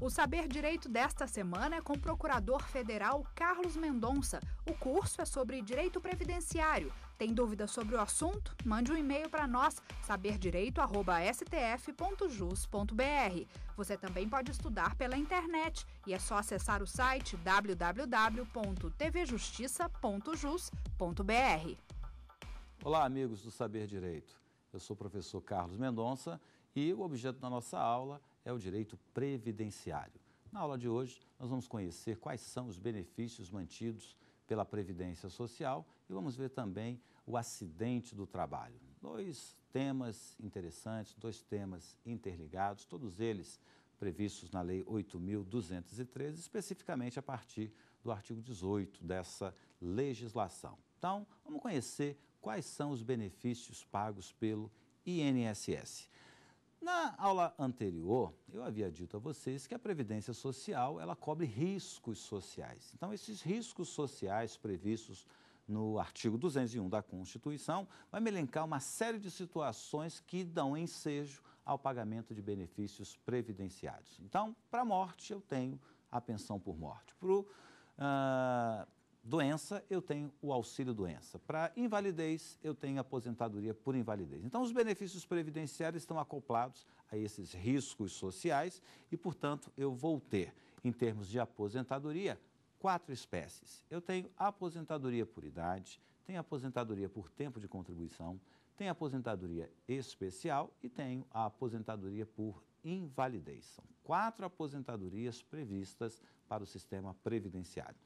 O Saber Direito desta semana é com o procurador federal Carlos Mendonça. O curso é sobre direito previdenciário. Tem dúvidas sobre o assunto? Mande um e-mail para nós, saberdireito.stf.jus.br. Você também pode estudar pela internet e é só acessar o site www.tvjustiça.jus.br. Olá, amigos do Saber Direito. Eu sou o professor Carlos Mendonça e o objeto da nossa aula é o direito previdenciário. Na aula de hoje, nós vamos conhecer quais são os benefícios mantidos pela Previdência Social e vamos ver também o acidente do trabalho. Dois temas interessantes, dois temas interligados, todos eles previstos na Lei 8.213, especificamente a partir do artigo 18 dessa legislação. Então, vamos conhecer quais são os benefícios pagos pelo INSS. Na aula anterior, eu havia dito a vocês que a previdência social, ela cobre riscos sociais. Então, esses riscos sociais previstos no artigo 201 da Constituição, vai me elencar uma série de situações que dão ensejo ao pagamento de benefícios previdenciários. Então, para a morte, eu tenho a pensão por morte. Para o uh, ah, doença, eu tenho o auxílio doença. Para invalidez, eu tenho aposentadoria por invalidez. Então, os benefícios previdenciários estão acoplados a esses riscos sociais e, portanto, eu vou ter, em termos de aposentadoria, quatro espécies. Eu tenho aposentadoria por idade, tenho aposentadoria por tempo de contribuição, tem a aposentadoria especial e tem a aposentadoria por invalidez. São quatro aposentadorias previstas para o sistema previdenciário.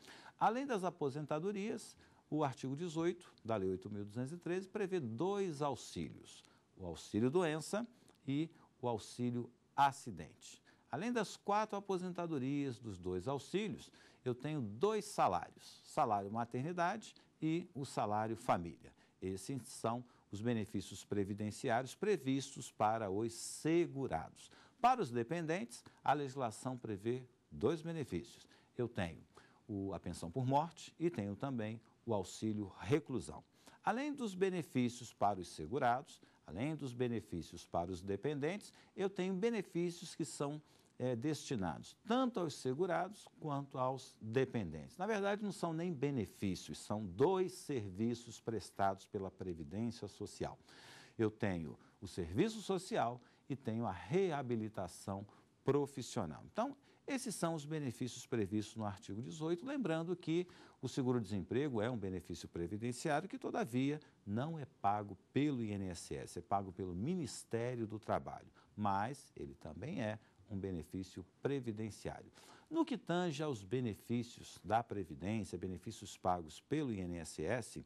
Além das aposentadorias, o artigo 18 da Lei 8.213 prevê dois auxílios: o auxílio doença e o auxílio acidente. Além das quatro aposentadorias, dos dois auxílios, eu tenho dois salários: salário maternidade e o salário família. Esses são os benefícios previdenciários previstos para os segurados. Para os dependentes, a legislação prevê dois benefícios. Eu tenho a pensão por morte e tenho também o auxílio reclusão. Além dos benefícios para os segurados, além dos benefícios para os dependentes, eu tenho benefícios que são é, destinados tanto aos segurados quanto aos dependentes. Na verdade, não são nem benefícios, são dois serviços prestados pela Previdência Social. Eu tenho o serviço social e tenho a reabilitação profissional. Então, esses são os benefícios previstos no artigo 18, lembrando que o seguro-desemprego é um benefício previdenciário que, todavia, não é pago pelo INSS, é pago pelo Ministério do Trabalho, mas ele também é um benefício previdenciário. No que tange aos benefícios da Previdência, benefícios pagos pelo INSS,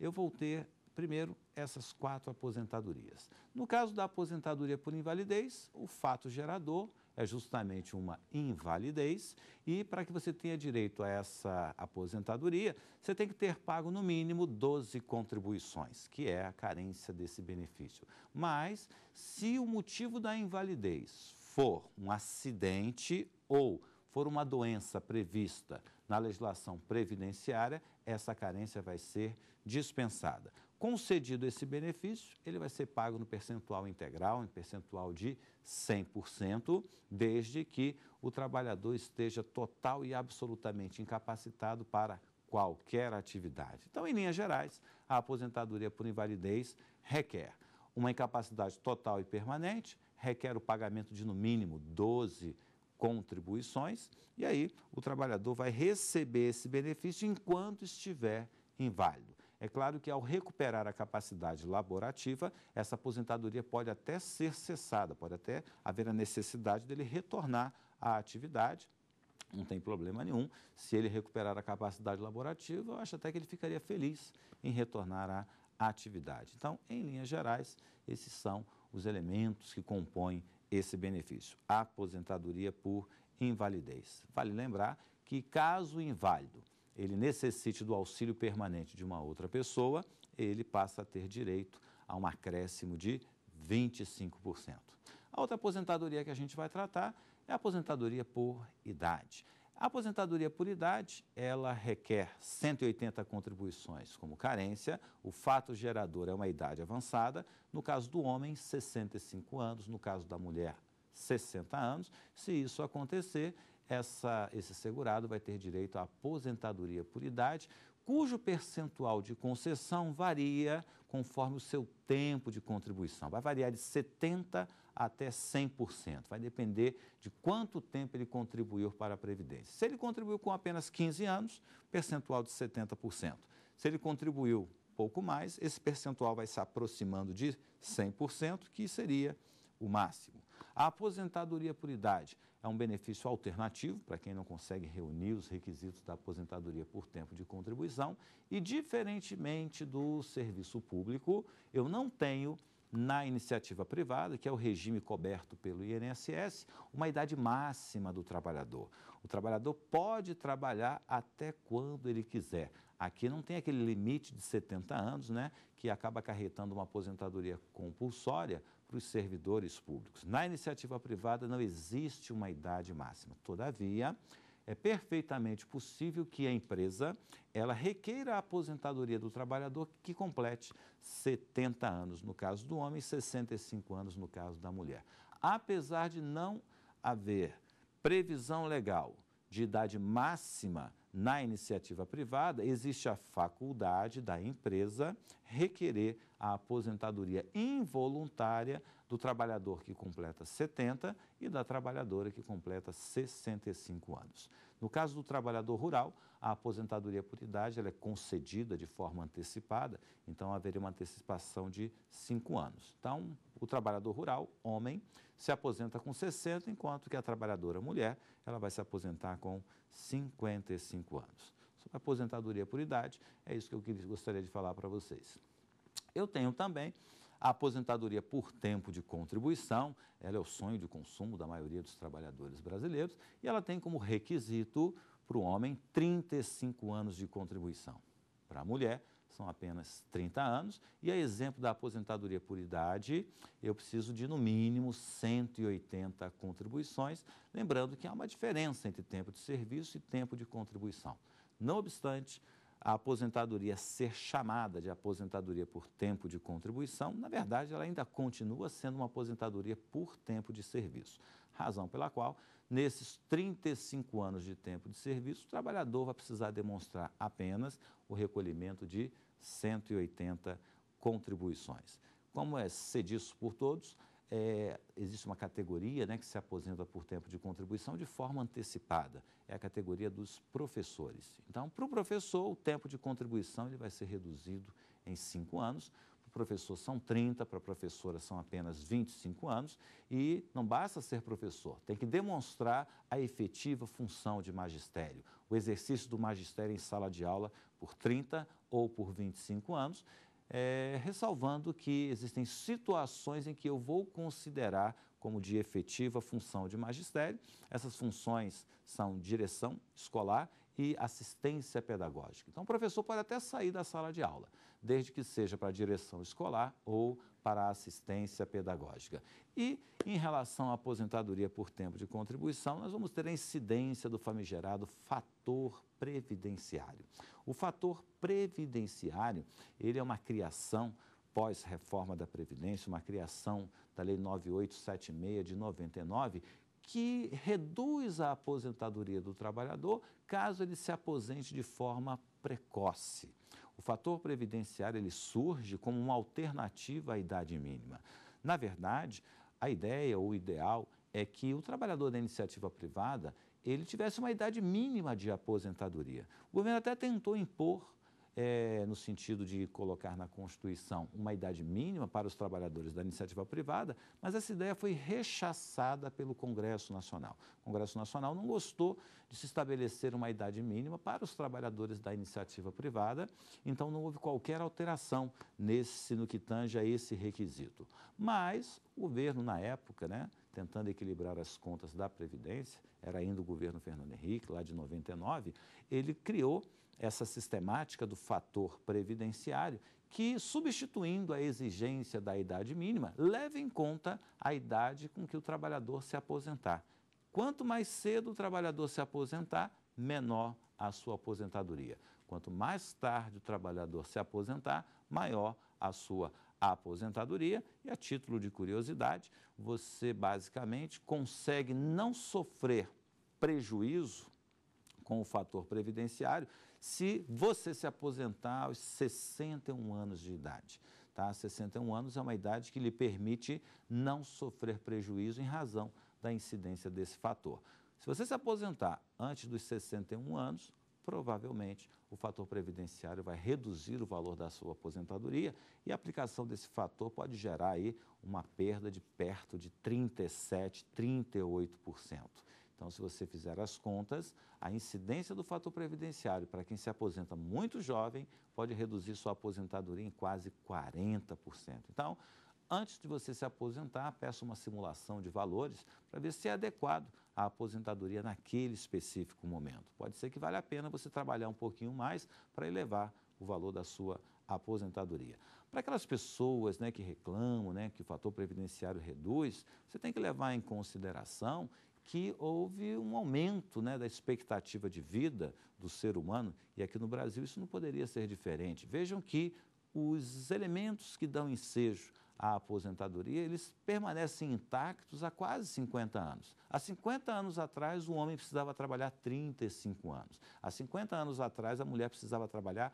eu vou ter, primeiro, essas quatro aposentadorias. No caso da aposentadoria por invalidez, o fato gerador é justamente uma invalidez e para que você tenha direito a essa aposentadoria, você tem que ter pago no mínimo 12 contribuições, que é a carência desse benefício. Mas se o motivo da invalidez for um acidente ou for uma doença prevista na legislação previdenciária, essa carência vai ser dispensada. Concedido esse benefício, ele vai ser pago no percentual integral, em percentual de 100%, desde que o trabalhador esteja total e absolutamente incapacitado para qualquer atividade. Então, em linhas gerais, a aposentadoria por invalidez requer uma incapacidade total e permanente, requer o pagamento de no mínimo 12 contribuições, e aí o trabalhador vai receber esse benefício enquanto estiver inválido. É claro que ao recuperar a capacidade laborativa, essa aposentadoria pode até ser cessada, pode até haver a necessidade dele retornar à atividade, não tem problema nenhum. Se ele recuperar a capacidade laborativa, eu acho até que ele ficaria feliz em retornar à atividade. Então, em linhas gerais, esses são os elementos que compõem esse benefício. Aposentadoria por invalidez. Vale lembrar que, caso inválido ele necessite do auxílio permanente de uma outra pessoa, ele passa a ter direito a um acréscimo de 25%. A outra aposentadoria que a gente vai tratar é a aposentadoria por idade. A aposentadoria por idade, ela requer 180 contribuições como carência, o fato gerador é uma idade avançada, no caso do homem, 65 anos, no caso da mulher, 60 anos. Se isso acontecer, essa, esse segurado vai ter direito à aposentadoria por idade, cujo percentual de concessão varia conforme o seu tempo de contribuição. Vai variar de 70% até 100%. Vai depender de quanto tempo ele contribuiu para a Previdência. Se ele contribuiu com apenas 15 anos, percentual de 70%. Se ele contribuiu pouco mais, esse percentual vai se aproximando de 100%, que seria o máximo. A aposentadoria por idade é um benefício alternativo para quem não consegue reunir os requisitos da aposentadoria por tempo de contribuição e, diferentemente do serviço público, eu não tenho na iniciativa privada, que é o regime coberto pelo INSS, uma idade máxima do trabalhador. O trabalhador pode trabalhar até quando ele quiser. Aqui não tem aquele limite de 70 anos, né, que acaba acarretando uma aposentadoria compulsória para os servidores públicos. Na iniciativa privada não existe uma idade máxima. Todavia, é perfeitamente possível que a empresa ela requeira a aposentadoria do trabalhador que complete 70 anos no caso do homem e 65 anos no caso da mulher. Apesar de não haver previsão legal de idade máxima na iniciativa privada, existe a faculdade da empresa requerer a aposentadoria involuntária do trabalhador que completa 70 e da trabalhadora que completa 65 anos. No caso do trabalhador rural, a aposentadoria por idade é concedida de forma antecipada, então haveria uma antecipação de 5 anos. Então, o trabalhador rural, homem, se aposenta com 60, enquanto que a trabalhadora mulher, ela vai se aposentar com 55 anos. Sobre a aposentadoria por idade, é isso que eu gostaria de falar para vocês. Eu tenho também a aposentadoria por tempo de contribuição, ela é o sonho de consumo da maioria dos trabalhadores brasileiros e ela tem como requisito para o homem 35 anos de contribuição. Para a mulher, são apenas 30 anos. E a exemplo da aposentadoria por idade, eu preciso de no mínimo 180 contribuições. Lembrando que há uma diferença entre tempo de serviço e tempo de contribuição. Não obstante, a aposentadoria ser chamada de aposentadoria por tempo de contribuição, na verdade, ela ainda continua sendo uma aposentadoria por tempo de serviço. Razão pela qual, nesses 35 anos de tempo de serviço, o trabalhador vai precisar demonstrar apenas o recolhimento de 180 contribuições. Como é cedido por todos, é, existe uma categoria né, que se aposenta por tempo de contribuição de forma antecipada, é a categoria dos professores. Então, para o professor, o tempo de contribuição ele vai ser reduzido em 5 anos, para o professor são 30, para a professora são apenas 25 anos, e não basta ser professor, tem que demonstrar a efetiva função de magistério, o exercício do magistério em sala de aula por 30 ou por 25 anos, é, ressalvando que existem situações em que eu vou considerar como de efetiva função de magistério. Essas funções são direção escolar e assistência pedagógica. Então, o professor pode até sair da sala de aula, desde que seja para direção escolar ou para a assistência pedagógica. E em relação à aposentadoria por tempo de contribuição, nós vamos ter a incidência do famigerado fator previdenciário. O fator previdenciário, ele é uma criação pós-reforma da Previdência, uma criação da Lei 9876 de 99, que reduz a aposentadoria do trabalhador caso ele se aposente de forma precoce o fator previdenciário ele surge como uma alternativa à idade mínima. Na verdade, a ideia ou o ideal é que o trabalhador da iniciativa privada ele tivesse uma idade mínima de aposentadoria. O governo até tentou impor é, no sentido de colocar na Constituição uma idade mínima para os trabalhadores da iniciativa privada, mas essa ideia foi rechaçada pelo Congresso Nacional. O Congresso Nacional não gostou de se estabelecer uma idade mínima para os trabalhadores da iniciativa privada, então não houve qualquer alteração nesse no que tange a esse requisito. Mas o governo, na época, né, tentando equilibrar as contas da Previdência, era ainda o governo Fernando Henrique, lá de 99, ele criou essa sistemática do fator previdenciário que, substituindo a exigência da idade mínima, leva em conta a idade com que o trabalhador se aposentar. Quanto mais cedo o trabalhador se aposentar, menor a sua aposentadoria. Quanto mais tarde o trabalhador se aposentar, maior a sua aposentadoria. E a título de curiosidade, você basicamente consegue não sofrer prejuízo com o fator previdenciário se você se aposentar aos 61 anos de idade. Tá? 61 anos é uma idade que lhe permite não sofrer prejuízo em razão da incidência desse fator. Se você se aposentar antes dos 61 anos, provavelmente o fator previdenciário vai reduzir o valor da sua aposentadoria e a aplicação desse fator pode gerar aí uma perda de perto de 37, 38%. Então, se você fizer as contas, a incidência do fator previdenciário para quem se aposenta muito jovem pode reduzir sua aposentadoria em quase 40%. Então, antes de você se aposentar, peça uma simulação de valores para ver se é adequado à aposentadoria naquele específico momento. Pode ser que valha a pena você trabalhar um pouquinho mais para elevar o valor da sua aposentadoria. Para aquelas pessoas né, que reclamam né, que o fator previdenciário reduz, você tem que levar em consideração que houve um aumento né, da expectativa de vida do ser humano, e aqui no Brasil isso não poderia ser diferente. Vejam que os elementos que dão ensejo à aposentadoria, eles permanecem intactos há quase 50 anos. Há 50 anos atrás, o homem precisava trabalhar 35 anos. Há 50 anos atrás, a mulher precisava trabalhar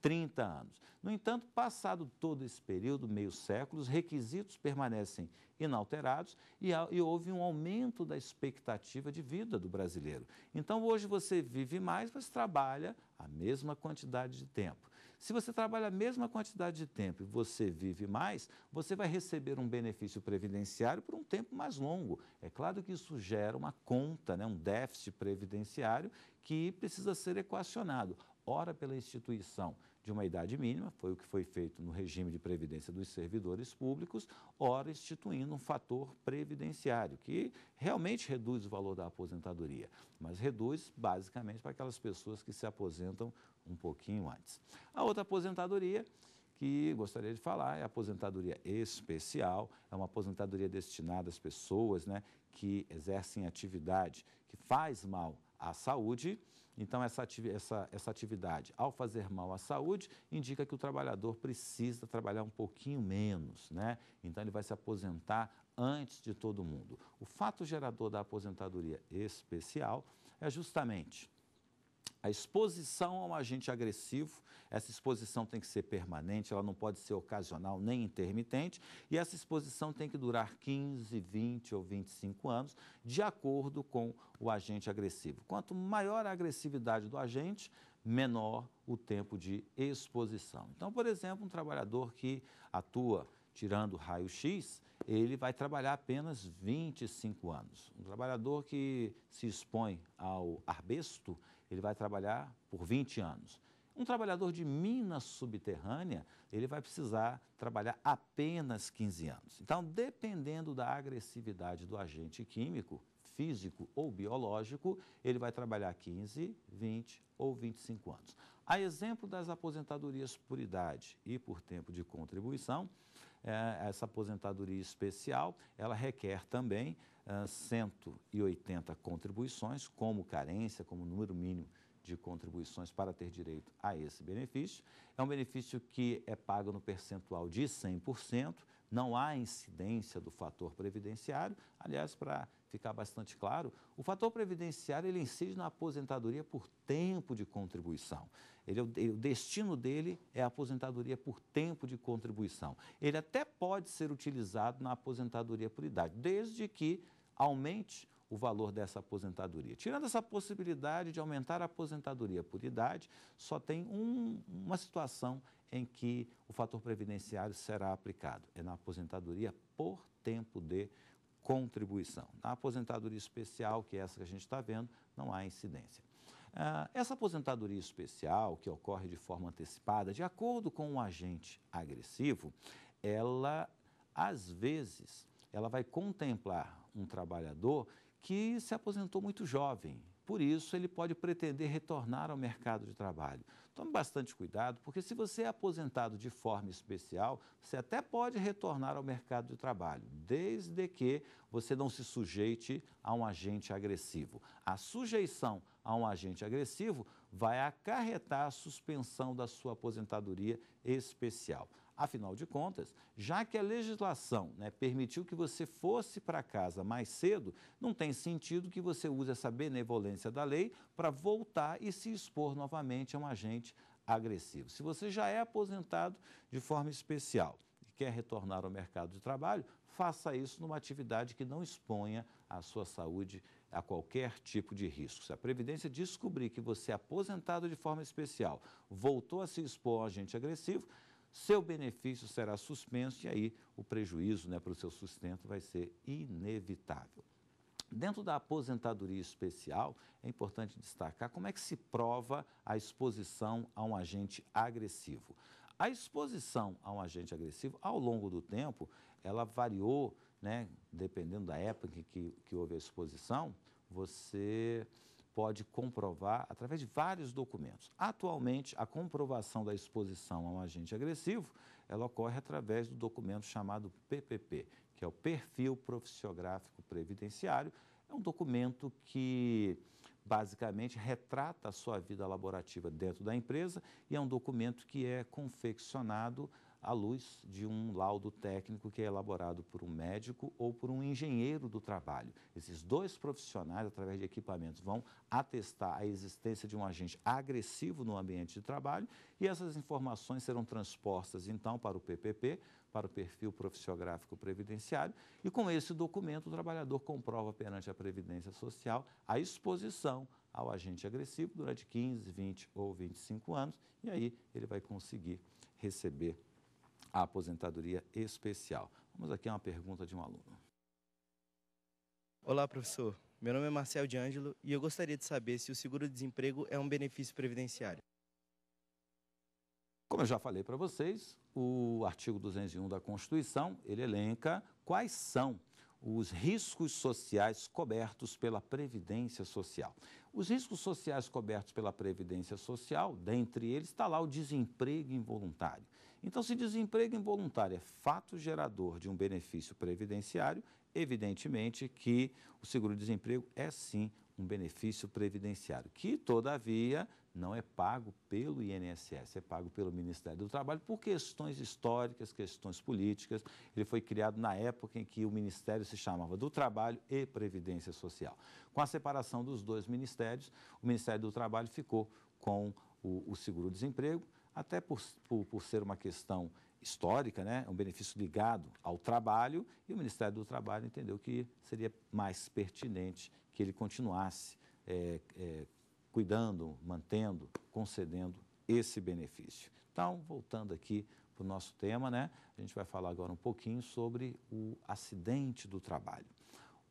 30 anos. No entanto, passado todo esse período, meio século, os requisitos permanecem inalterados e, e, houve um aumento da expectativa de vida do brasileiro. Então, hoje você vive mais, mas trabalha a mesma quantidade de tempo. Se você trabalha a mesma quantidade de tempo e você vive mais, você vai receber um benefício previdenciário por um tempo mais longo. É claro que isso gera uma conta, né, um déficit previdenciário que precisa ser equacionado, ora pela instituição de uma idade mínima, foi o que foi feito no regime de previdência dos servidores públicos, ora instituindo um fator previdenciário, que realmente reduz o valor da aposentadoria, mas reduz basicamente para aquelas pessoas que se aposentam um pouquinho antes. A outra aposentadoria que gostaria de falar é a aposentadoria especial, é uma aposentadoria destinada às pessoas né, que exercem atividade que faz mal à saúde então, essa, essa, essa atividade, ao fazer mal à saúde, indica que o trabalhador precisa trabalhar um pouquinho menos, né? Então, ele vai se aposentar antes de todo mundo. O fato gerador da aposentadoria especial é justamente a exposição a um agente agressivo, essa exposição tem que ser permanente, ela não pode ser ocasional nem intermitente, e essa exposição tem que durar 15, 20 ou 25 anos, de acordo com o agente agressivo. Quanto maior a agressividade do agente, menor o tempo de exposição. Então, por exemplo, um trabalhador que atua tirando raio-x, ele vai trabalhar apenas 25 anos. Um trabalhador que se expõe ao arbesto, ele vai trabalhar por 20 anos. Um trabalhador de mina subterrânea, ele vai precisar trabalhar apenas 15 anos. Então, dependendo da agressividade do agente químico, físico ou biológico, ele vai trabalhar 15, 20 ou 25 anos. A exemplo das aposentadorias por idade e por tempo de contribuição, eh, essa aposentadoria especial, ela requer também 180 ah, contribuições, como carência, como número mínimo de contribuições para ter direito a esse benefício. É um benefício que é pago no percentual de 100%, não há incidência do fator previdenciário. Aliás, para ficar bastante claro, o fator previdenciário ele incide na aposentadoria por tempo de contribuição. Ele, é ele, o destino dele é a aposentadoria por tempo de contribuição. Ele até pode ser utilizado na aposentadoria por idade, desde que aumente o valor dessa aposentadoria. Tirando essa possibilidade de aumentar a aposentadoria por idade, só tem um, uma situação em que o fator previdenciário será aplicado: é na aposentadoria por tempo de contribuição. Na aposentadoria especial, que é essa que a gente está vendo, não há incidência. Ah, essa aposentadoria especial, que ocorre de forma antecipada, de acordo com o um agente agressivo, ela, às vezes, ela vai contemplar um trabalhador que se aposentou muito jovem. Por isso, ele pode pretender retornar ao mercado de trabalho. Tome bastante cuidado, porque se você é aposentado de forma especial, você até pode retornar ao mercado de trabalho, desde que você não se sujeite a um agente agressivo. A sujeição a um agente agressivo vai acarretar a suspensão da sua aposentadoria especial. Afinal de contas, já que a legislação né, permitiu que você fosse para casa mais cedo, não tem sentido que você use essa benevolência da lei para voltar e se expor novamente a um agente agressivo. Se você já é aposentado de forma especial e quer retornar ao mercado de trabalho, faça isso numa atividade que não exponha a sua saúde a qualquer tipo de risco. Se a Previdência descobrir que você é aposentado de forma especial, voltou a se expor a um agente agressivo, seu benefício será suspenso e aí o prejuízo né, para o seu sustento vai ser inevitável. Dentro da aposentadoria especial, é importante destacar como é que se prova a exposição a um agente agressivo. A exposição a um agente agressivo, ao longo do tempo, ela variou, né, dependendo da época em que, que houve a exposição, você pode comprovar através de vários documentos. Atualmente, a comprovação da exposição a um agente agressivo, ela ocorre através do documento chamado PPP, que é o Perfil Profissiográfico Previdenciário. É um documento que basicamente retrata a sua vida laborativa dentro da empresa e é um documento que é confeccionado à luz de um laudo técnico que é elaborado por um médico ou por um engenheiro do trabalho. Esses dois profissionais, através de equipamentos, vão atestar a existência de um agente agressivo no ambiente de trabalho e essas informações serão transpostas então para o PPP, para o perfil profissiográfico previdenciário, e com esse documento o trabalhador comprova perante a Previdência Social a exposição ao agente agressivo durante 15, 20 ou 25 anos, e aí ele vai conseguir receber a aposentadoria especial. Vamos aqui a uma pergunta de um aluno. Olá, professor. Meu nome é Marcel de Ângelo e eu gostaria de saber se o seguro-desemprego é um benefício previdenciário. Como eu já falei para vocês, o artigo 201 da Constituição, ele elenca quais são os riscos sociais cobertos pela Previdência Social. Os riscos sociais cobertos pela Previdência Social, dentre eles está lá o desemprego involuntário. Então, se desemprego involuntário é fato gerador de um benefício previdenciário, evidentemente que o seguro-desemprego é sim um benefício previdenciário, que, todavia, não é pago pelo INSS, é pago pelo Ministério do Trabalho por questões históricas, questões políticas. Ele foi criado na época em que o Ministério se chamava do Trabalho e Previdência Social. Com a separação dos dois ministérios, o Ministério do Trabalho ficou com o, o seguro-desemprego, até por, por, por ser uma questão histórica, né, um benefício ligado ao trabalho, e o Ministério do Trabalho entendeu que seria mais pertinente que ele continuasse é, é, cuidando, mantendo, concedendo esse benefício. Então, voltando aqui para o nosso tema, né, a gente vai falar agora um pouquinho sobre o acidente do trabalho.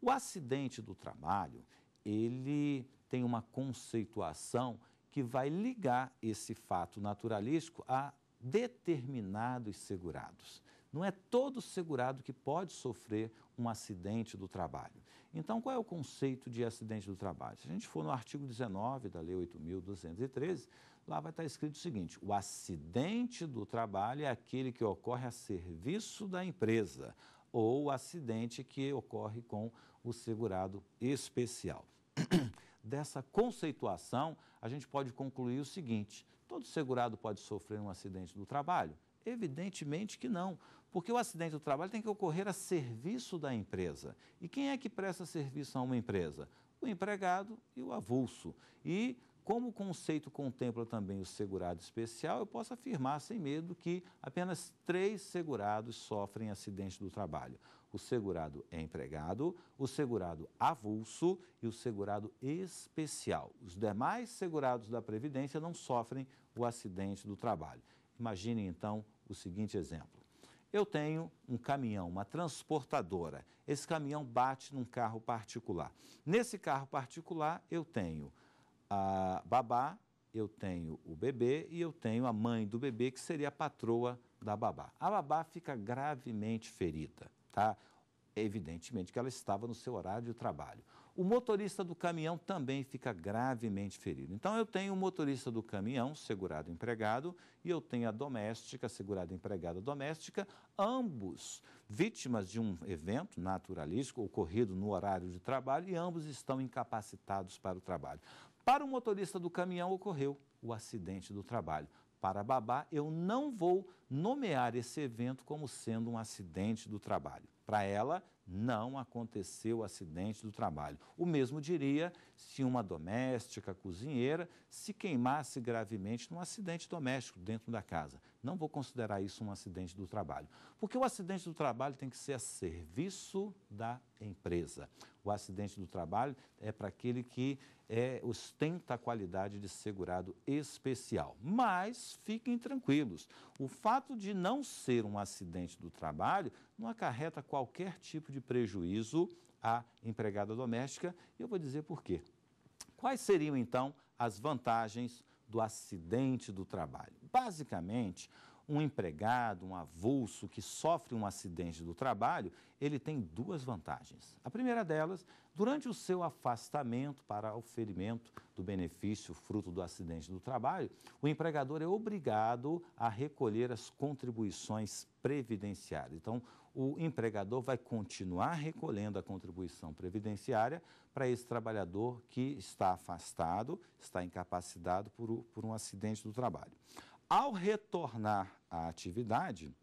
O acidente do trabalho, ele tem uma conceituação que vai ligar esse fato naturalístico a determinados segurados. Não é todo segurado que pode sofrer um acidente do trabalho. Então, qual é o conceito de acidente do trabalho? Se a gente for no artigo 19 da Lei 8.213, lá vai estar escrito o seguinte: o acidente do trabalho é aquele que ocorre a serviço da empresa ou o acidente que ocorre com o segurado especial. dessa conceituação, a gente pode concluir o seguinte: todo segurado pode sofrer um acidente do trabalho? Evidentemente que não, porque o acidente do trabalho tem que ocorrer a serviço da empresa. E quem é que presta serviço a uma empresa? O empregado e o avulso. E como o conceito contempla também o segurado especial, eu posso afirmar sem medo que apenas três segurados sofrem acidente do trabalho: o segurado é empregado, o segurado avulso e o segurado especial. Os demais segurados da Previdência não sofrem o acidente do trabalho. Imagine então o seguinte exemplo. Eu tenho um caminhão, uma transportadora. Esse caminhão bate num carro particular. Nesse carro particular, eu tenho a babá, eu tenho o bebê e eu tenho a mãe do bebê, que seria a patroa da babá. A babá fica gravemente ferida, tá? Evidentemente que ela estava no seu horário de trabalho. O motorista do caminhão também fica gravemente ferido. Então, eu tenho o motorista do caminhão, segurado empregado, e eu tenho a doméstica, segurada empregada doméstica, ambos vítimas de um evento naturalístico ocorrido no horário de trabalho e ambos estão incapacitados para o trabalho. Para o motorista do caminhão ocorreu o acidente do trabalho. Para a babá, eu não vou nomear esse evento como sendo um acidente do trabalho. Para ela, não aconteceu o acidente do trabalho. O mesmo diria se uma doméstica, cozinheira, se queimasse gravemente num acidente doméstico dentro da casa. Não vou considerar isso um acidente do trabalho, porque o acidente do trabalho tem que ser a serviço da empresa. O acidente do trabalho é para aquele que é, ostenta a qualidade de segurado especial. Mas fiquem tranquilos, o fato de não ser um acidente do trabalho não acarreta qualquer tipo de prejuízo à empregada doméstica. E eu vou dizer por quê. Quais seriam então as vantagens do acidente do trabalho? Basicamente, um empregado, um avulso que sofre um acidente do trabalho, ele tem duas vantagens. A primeira delas, durante o seu afastamento para o ferimento do benefício fruto do acidente do trabalho, o empregador é obrigado a recolher as contribuições previdenciárias. Então, o empregador vai continuar recolhendo a contribuição previdenciária para esse trabalhador que está afastado, está incapacitado por, por um acidente do trabalho. Ao retornar a atividade,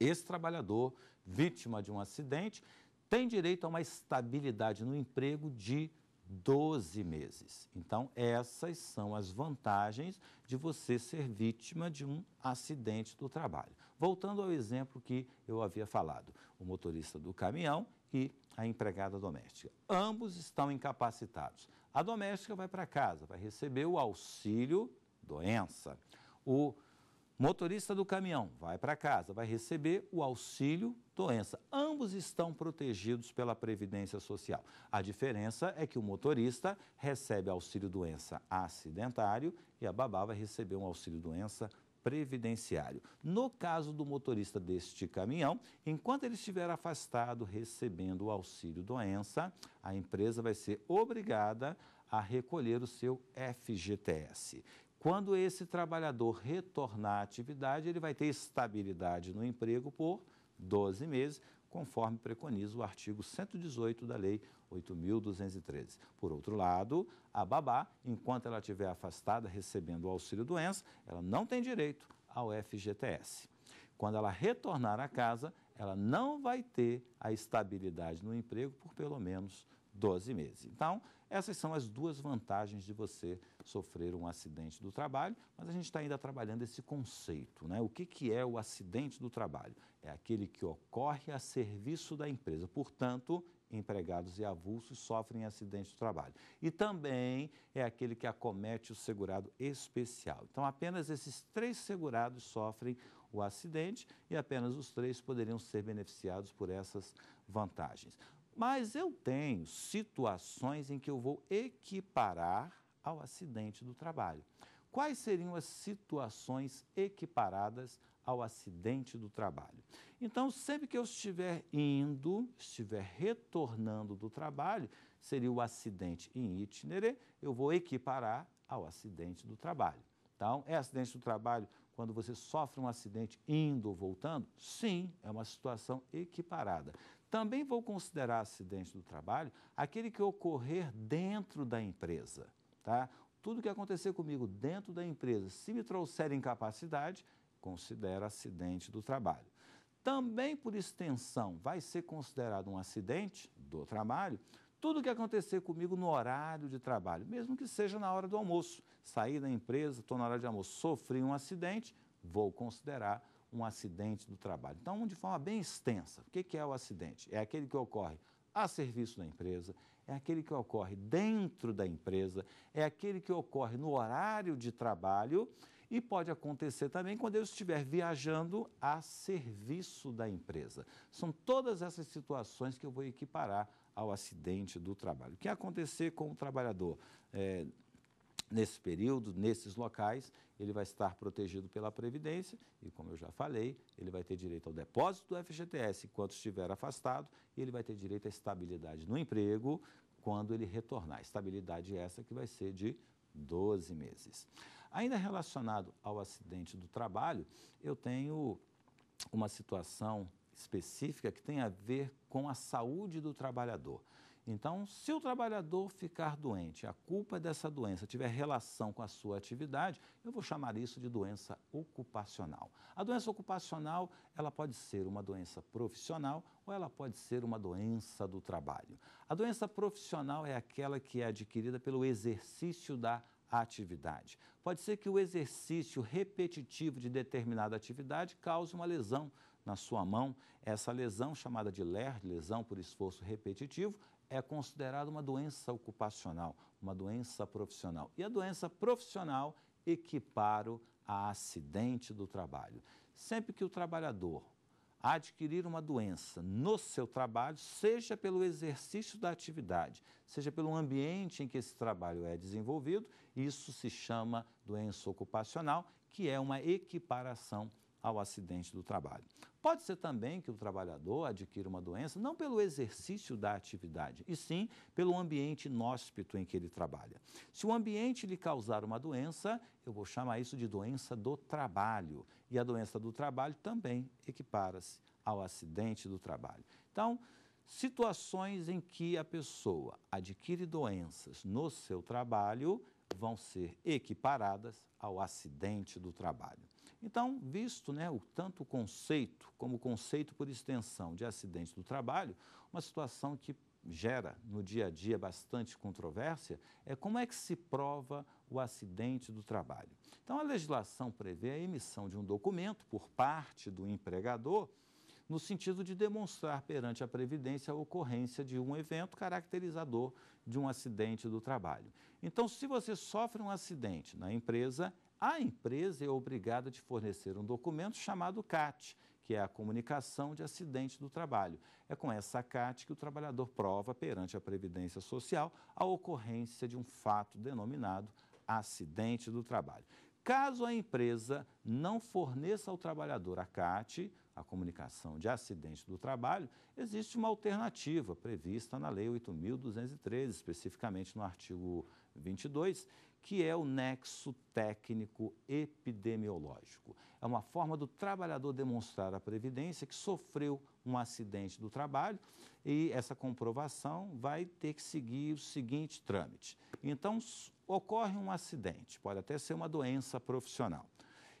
esse trabalhador, vítima de um acidente, tem direito a uma estabilidade no emprego de 12 meses. Então, essas são as vantagens de você ser vítima de um acidente do trabalho. Voltando ao exemplo que eu havia falado, o motorista do caminhão e a empregada doméstica. Ambos estão incapacitados. A doméstica vai para casa, vai receber o auxílio doença. O Motorista do caminhão vai para casa, vai receber o auxílio doença. Ambos estão protegidos pela Previdência Social. A diferença é que o motorista recebe auxílio doença acidentário e a babá vai receber um auxílio doença previdenciário. No caso do motorista deste caminhão, enquanto ele estiver afastado recebendo o auxílio doença, a empresa vai ser obrigada a recolher o seu FGTS. Quando esse trabalhador retornar à atividade, ele vai ter estabilidade no emprego por 12 meses, conforme preconiza o artigo 118 da Lei 8.213. Por outro lado, a babá, enquanto ela estiver afastada recebendo o auxílio-doença, ela não tem direito ao FGTS. Quando ela retornar à casa, ela não vai ter a estabilidade no emprego por pelo menos 12 meses. Então, essas são as duas vantagens de você sofrer um acidente do trabalho, mas a gente está ainda trabalhando esse conceito. Né? O que, que é o acidente do trabalho? É aquele que ocorre a serviço da empresa, portanto, empregados e avulsos sofrem acidente do trabalho. E também é aquele que acomete o segurado especial. Então, apenas esses três segurados sofrem o acidente e apenas os três poderiam ser beneficiados por essas vantagens. Mas eu tenho situações em que eu vou equiparar ao acidente do trabalho. Quais seriam as situações equiparadas ao acidente do trabalho? Então, sempre que eu estiver indo, estiver retornando do trabalho, seria o acidente em itinere, eu vou equiparar ao acidente do trabalho. Então, é acidente do trabalho quando você sofre um acidente indo ou voltando? Sim, é uma situação equiparada. Também vou considerar acidente do trabalho aquele que ocorrer dentro da empresa. Tá? Tudo que acontecer comigo dentro da empresa, se me trouxer incapacidade, considero acidente do trabalho. Também, por extensão, vai ser considerado um acidente do trabalho tudo que acontecer comigo no horário de trabalho, mesmo que seja na hora do almoço. Saí da empresa, estou na hora de almoço, sofri um acidente, vou considerar um acidente do trabalho. Então, de forma bem extensa, o que é o acidente? É aquele que ocorre a serviço da empresa, é aquele que ocorre dentro da empresa, é aquele que ocorre no horário de trabalho e pode acontecer também quando eu estiver viajando a serviço da empresa. São todas essas situações que eu vou equiparar ao acidente do trabalho. O que acontecer com o trabalhador? É, nesse período, nesses locais, ele vai estar protegido pela Previdência e, como eu já falei, ele vai ter direito ao depósito do FGTS enquanto estiver afastado e ele vai ter direito à estabilidade no emprego quando ele retornar. Estabilidade é essa que vai ser de 12 meses. Ainda relacionado ao acidente do trabalho, eu tenho uma situação específica que tem a ver com a saúde do trabalhador. Então, se o trabalhador ficar doente, a culpa é dessa doença tiver relação com a sua atividade, eu vou chamar isso de doença ocupacional. A doença ocupacional, ela pode ser uma doença profissional ou ela pode ser uma doença do trabalho. A doença profissional é aquela que é adquirida pelo exercício da atividade. Pode ser que o exercício repetitivo de determinada atividade cause uma lesão na sua mão. Essa lesão, chamada de LER, lesão por esforço repetitivo, é considerada uma doença ocupacional, uma doença profissional. E a doença profissional equiparo a acidente do trabalho. Sempre que o trabalhador adquirir uma doença no seu trabalho, seja pelo exercício da atividade, seja pelo ambiente em que esse trabalho é desenvolvido, isso se chama doença ocupacional, que é uma equiparação ao acidente do trabalho. Pode ser também que o trabalhador adquira uma doença não pelo exercício da atividade, e sim pelo ambiente inóspito em que ele trabalha. Se o ambiente lhe causar uma doença, eu vou chamar isso de doença do trabalho. E a doença do trabalho também equipara-se ao acidente do trabalho. Então, situações em que a pessoa adquire doenças no seu trabalho vão ser equiparadas ao acidente do trabalho. Então, visto né, o, tanto o conceito como o conceito por extensão de acidente do trabalho, uma situação que gera no dia a dia bastante controvérsia é como é que se prova o acidente do trabalho. Então, a legislação prevê a emissão de um documento por parte do empregador no sentido de demonstrar perante a Previdência a ocorrência de um evento caracterizador de um acidente do trabalho. Então, se você sofre um acidente na empresa, a empresa é obrigada de fornecer um documento chamado CAT, que é a comunicação de acidente do trabalho. É com essa CAT que o trabalhador prova perante a Previdência Social a ocorrência de um fato denominado acidente do trabalho. Caso a empresa não forneça ao trabalhador a CAT, a comunicação de acidente do trabalho, existe uma alternativa prevista na Lei 8.213, especificamente no artigo 22, que é o nexo técnico epidemiológico. É uma forma do trabalhador demonstrar à Previdência que sofreu um acidente do trabalho e essa comprovação vai ter que seguir o seguinte trâmite. Então, ocorre um acidente, pode até ser uma doença profissional.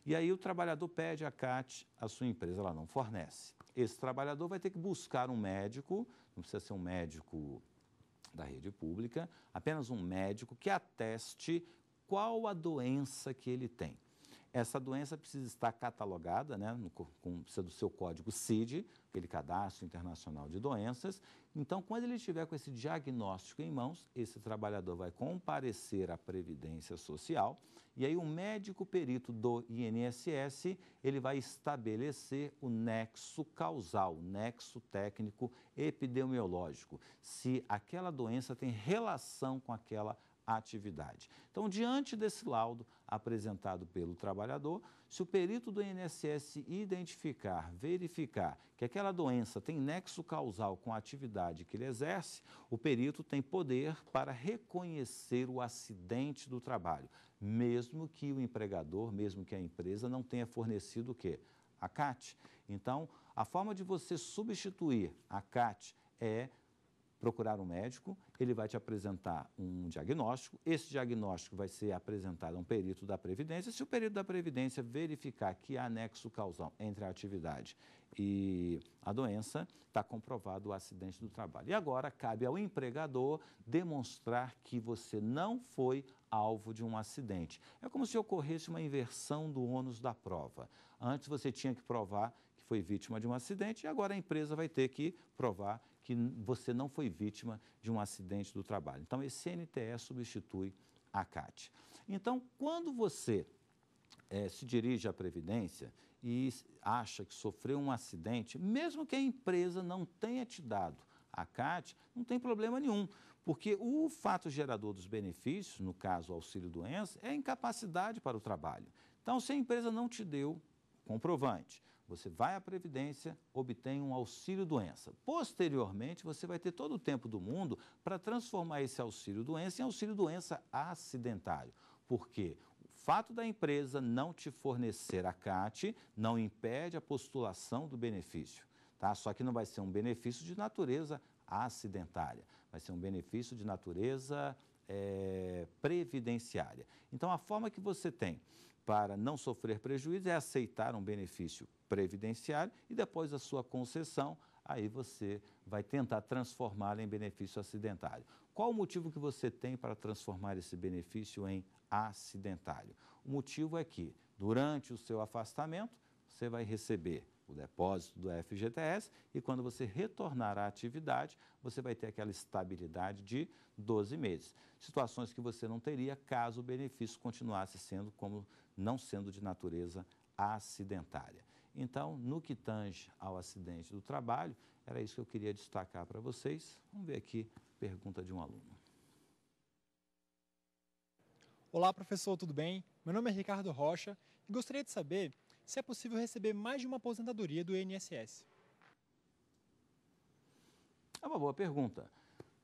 E aí o trabalhador pede a CAT, a sua empresa ela não fornece. Esse trabalhador vai ter que buscar um médico, não precisa ser um médico da rede pública apenas um médico que ateste qual a doença que ele tem. Essa doença precisa estar catalogada, né, no, com, precisa do seu código CID, aquele Cadastro Internacional de Doenças. Então, quando ele estiver com esse diagnóstico em mãos, esse trabalhador vai comparecer à Previdência Social e aí o um médico perito do INSS, ele vai estabelecer o nexo causal, o nexo técnico epidemiológico, se aquela doença tem relação com aquela atividade. Então, diante desse laudo, apresentado pelo trabalhador, se o perito do INSS identificar, verificar que aquela doença tem nexo causal com a atividade que ele exerce, o perito tem poder para reconhecer o acidente do trabalho, mesmo que o empregador, mesmo que a empresa não tenha fornecido o quê? A CAT. Então, a forma de você substituir a CAT é procurar um médico, ele vai te apresentar um diagnóstico, esse diagnóstico vai ser apresentado a um perito da Previdência. Se o perito da Previdência verificar que há anexo causal entre a atividade e a doença, está comprovado o acidente do trabalho. E agora cabe ao empregador demonstrar que você não foi alvo de um acidente. É como se ocorresse uma inversão do ônus da prova. Antes você tinha que provar que foi vítima de um acidente e agora a empresa vai ter que provar que você não foi vítima de um acidente do trabalho. Então, esse NTE substitui a CAT. Então, quando você é, se dirige à Previdência e acha que sofreu um acidente, mesmo que a empresa não tenha te dado a CAT, não tem problema nenhum, porque o fato gerador dos benefícios, no caso auxílio-doença, é incapacidade para o trabalho. Então, se a empresa não te deu comprovante. Você vai à Previdência, obtém um auxílio-doença. Posteriormente, você vai ter todo o tempo do mundo para transformar esse auxílio-doença em auxílio-doença acidentário. Porque o fato da empresa não te fornecer a CAT não impede a postulação do benefício. Tá? Só que não vai ser um benefício de natureza acidentária, vai ser um benefício de natureza é, previdenciária. Então, a forma que você tem para não sofrer prejuízo é aceitar um benefício previdenciário e depois a sua concessão, aí você vai tentar transformá-lo em benefício acidentário. Qual o motivo que você tem para transformar esse benefício em acidentário? O motivo é que, durante o seu afastamento, você vai receber o depósito do FGTS e quando você retornar à atividade, você vai ter aquela estabilidade de 12 meses. Situações que você não teria caso o benefício continuasse sendo como não sendo de natureza acidentária. Então, no que tange ao acidente do trabalho, era isso que eu queria destacar para vocês. Vamos ver aqui pergunta de um aluno. Olá, professor, tudo bem? Meu nome é Ricardo Rocha e gostaria de saber se é possível receber mais de uma aposentadoria do INSS? É uma boa pergunta.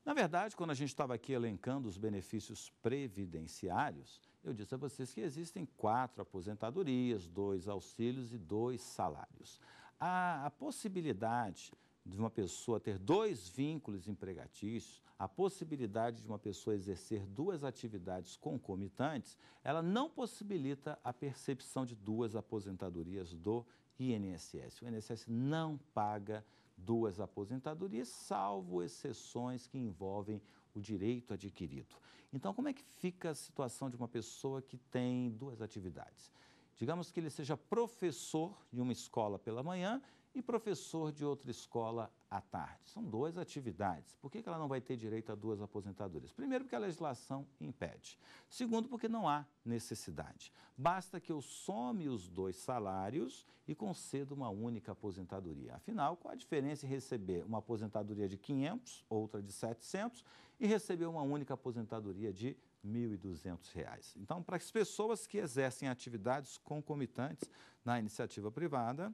Na verdade, quando a gente estava aqui elencando os benefícios previdenciários, eu disse a vocês que existem quatro aposentadorias, dois auxílios e dois salários. A, a possibilidade de uma pessoa ter dois vínculos empregatícios, a possibilidade de uma pessoa exercer duas atividades concomitantes, ela não possibilita a percepção de duas aposentadorias do INSS. O INSS não paga duas aposentadorias, salvo exceções que envolvem o direito adquirido. Então, como é que fica a situação de uma pessoa que tem duas atividades? Digamos que ele seja professor de uma escola pela manhã e professor de outra escola à tarde. São duas atividades. Por que ela não vai ter direito a duas aposentadorias? Primeiro, porque a legislação impede. Segundo, porque não há necessidade. Basta que eu some os dois salários e conceda uma única aposentadoria. Afinal, qual a diferença em receber uma aposentadoria de 500, outra de 700 e receber uma única aposentadoria de R$ 1.200? Então, para as pessoas que exercem atividades concomitantes na iniciativa privada,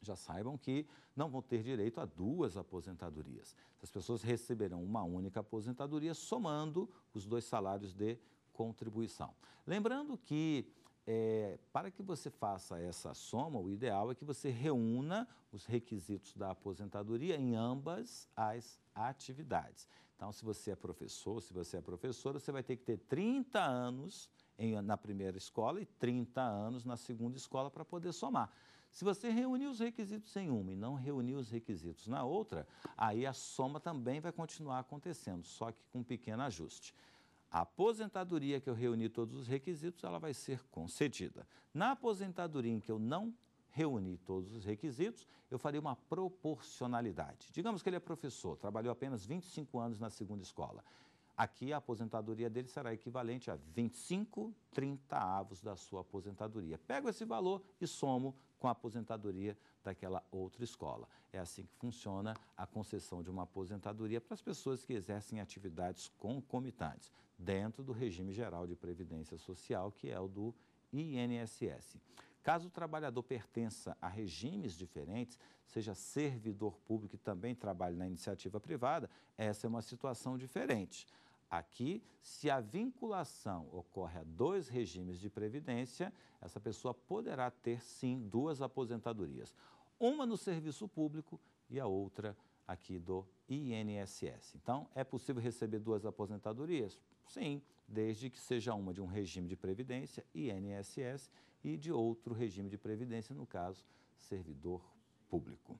já saibam que não vão ter direito a duas aposentadorias. As pessoas receberão uma única aposentadoria somando os dois salários de contribuição. Lembrando que é, para que você faça essa soma, o ideal é que você reúna os requisitos da aposentadoria em ambas as atividades. Então, se você é professor, se você é professora, você vai ter que ter 30 anos em, na primeira escola e 30 anos na segunda escola para poder somar. Se você reunir os requisitos em uma e não reunir os requisitos na outra, aí a soma também vai continuar acontecendo, só que com um pequeno ajuste. A aposentadoria que eu reuni todos os requisitos, ela vai ser concedida. Na aposentadoria em que eu não reuni todos os requisitos, eu farei uma proporcionalidade. Digamos que ele é professor, trabalhou apenas 25 anos na segunda escola aqui a aposentadoria dele será equivalente a 25 30 avos da sua aposentadoria. Pego esse valor e somo com a aposentadoria daquela outra escola. É assim que funciona a concessão de uma aposentadoria para as pessoas que exercem atividades concomitantes dentro do regime geral de previdência social, que é o do INSS. Caso o trabalhador pertença a regimes diferentes, seja servidor público e também trabalhe na iniciativa privada, essa é uma situação diferente. Aqui, se a vinculação ocorre a dois regimes de previdência, essa pessoa poderá ter sim duas aposentadorias, uma no serviço público e a outra aqui do INSS. Então, é possível receber duas aposentadorias? Sim, desde que seja uma de um regime de previdência, INSS, e de outro regime de previdência, no caso, servidor público.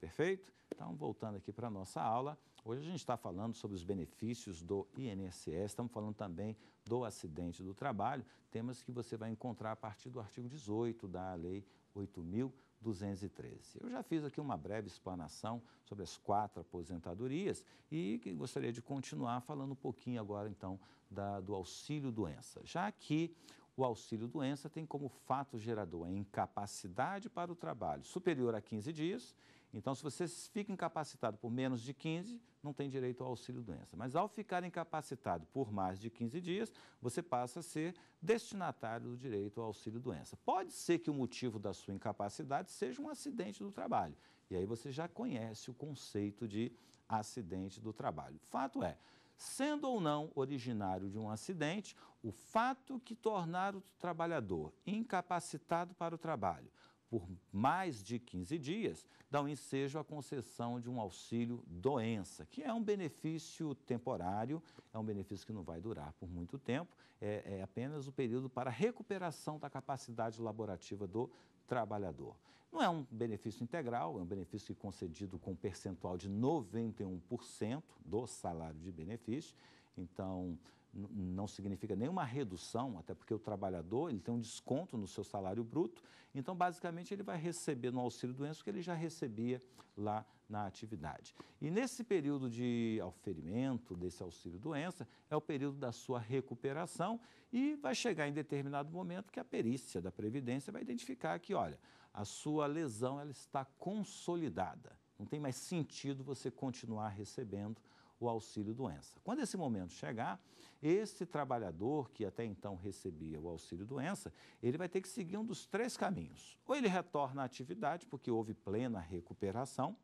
Perfeito? Então, voltando aqui para a nossa aula, hoje a gente está falando sobre os benefícios do INSS, estamos falando também do acidente do trabalho, temas que você vai encontrar a partir do artigo 18 da Lei 8.213. Eu já fiz aqui uma breve explanação sobre as quatro aposentadorias e gostaria de continuar falando um pouquinho agora, então, da, do auxílio-doença, já que o auxílio-doença tem como fato gerador a incapacidade para o trabalho superior a 15 dias então, se você fica incapacitado por menos de 15, não tem direito ao auxílio-doença. Mas ao ficar incapacitado por mais de 15 dias, você passa a ser destinatário do direito ao auxílio-doença. Pode ser que o motivo da sua incapacidade seja um acidente do trabalho. E aí você já conhece o conceito de acidente do trabalho. Fato é, sendo ou não originário de um acidente, o fato que tornar o trabalhador incapacitado para o trabalho por mais de 15 dias, dá um ensejo à concessão de um auxílio doença, que é um benefício temporário, é um benefício que não vai durar por muito tempo, é, é apenas o período para recuperação da capacidade laborativa do trabalhador. Não é um benefício integral, é um benefício concedido com um percentual de 91% do salário de benefício, então não significa nenhuma redução, até porque o trabalhador ele tem um desconto no seu salário bruto, então basicamente ele vai receber no auxílio doença o que ele já recebia lá na atividade. E nesse período de oferimento desse auxílio doença é o período da sua recuperação e vai chegar em determinado momento que a perícia da previdência vai identificar que, olha, a sua lesão ela está consolidada. Não tem mais sentido você continuar recebendo o auxílio doença. Quando esse momento chegar, esse trabalhador que até então recebia o auxílio doença, ele vai ter que seguir um dos três caminhos. Ou ele retorna à atividade porque houve plena recuperação,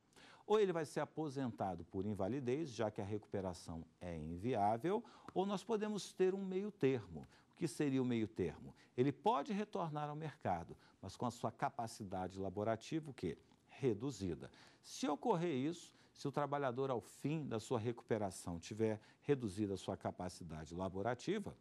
ou ele vai ser aposentado por invalidez, já que a recuperação é inviável, ou nós podemos ter um meio termo. O que seria o meio termo? Ele pode retornar ao mercado, mas com a sua capacidade laborativa, o quê? Reduzida. Se ocorrer isso, se o trabalhador, ao fim da sua recuperação, tiver reduzida a sua capacidade laborativa,